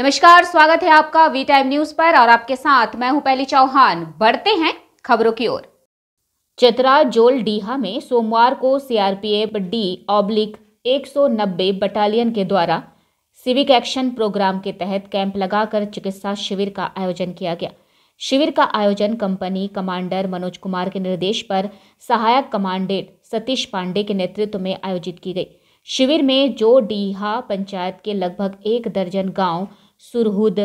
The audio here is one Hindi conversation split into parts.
नमस्कार स्वागत है आपका वी टाइम न्यूज पर और आपके साथ मैं हूं पहली चौहान बढ़ते हैं खबरों की ओर चतरा जोल डीहा में सोमवार को सीआरपीएफ डी ऑब्लिक 190 बटालियन के द्वारा सिविक एक्शन प्रोग्राम के तहत कैंप लगाकर चिकित्सा शिविर का आयोजन किया गया शिविर का आयोजन कंपनी कमांडर मनोज कुमार के निर्देश पर सहायक कमांडेंट सतीश पांडे के नेतृत्व में आयोजित की गई शिविर में जो डीहा पंचायत के लगभग एक दर्जन गांव सुरहुद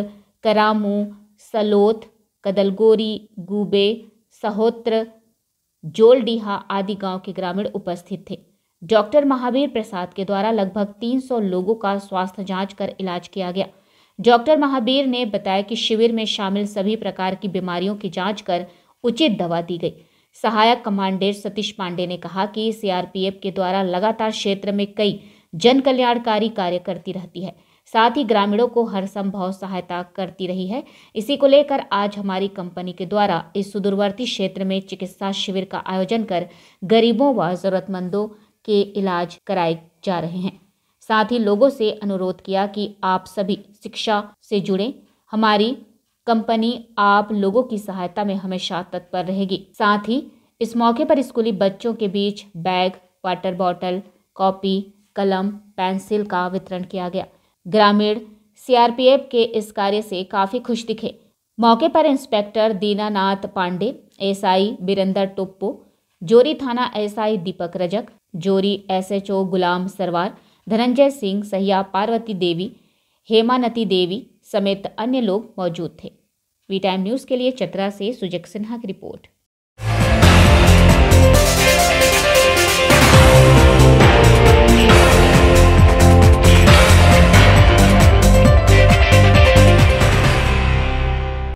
करामू सलोथ कदलगोरी गुबे सहोत्र जोलडीहा आदि गांव के ग्रामीण उपस्थित थे डॉक्टर महावीर प्रसाद के द्वारा लगभग 300 लोगों का स्वास्थ्य जांच कर इलाज किया गया डॉक्टर महावीर ने बताया कि शिविर में शामिल सभी प्रकार की बीमारियों की जांच कर उचित दवा दी गई सहायक कमांडेंट सतीश पांडे ने कहा कि सीआरपीएफ के द्वारा लगातार क्षेत्र में कई जन कल्याणकारी कार्य करती रहती है साथ ही ग्रामीणों को हर संभव सहायता करती रही है इसी को लेकर आज हमारी कंपनी के द्वारा इस सुदूरवर्ती क्षेत्र में चिकित्सा शिविर का आयोजन कर गरीबों व ज़रूरतमंदों के इलाज कराए जा रहे हैं साथ ही लोगों से अनुरोध किया कि आप सभी शिक्षा से जुड़ें हमारी कंपनी आप लोगों की सहायता में हमेशा तत्पर रहेगी साथ ही इस मौके पर स्कूली बच्चों के बीच बैग वाटर बॉटल कॉपी कलम पेंसिल का वितरण किया गया ग्रामीण सीआरपीएफ के इस कार्य से काफ़ी खुश दिखे मौके पर इंस्पेक्टर दीनानाथ पांडे एसआई बिरेंदर टोप्पो जोरी थाना एसआई दीपक रजक जोरी एसएचओ गुलाम सरवार धनंजय सिंह सहिया पार्वती देवी हेमानती देवी समेत अन्य लोग मौजूद थे वी टाइम न्यूज़ के लिए चतरा से सुजक सिन्हा की रिपोर्ट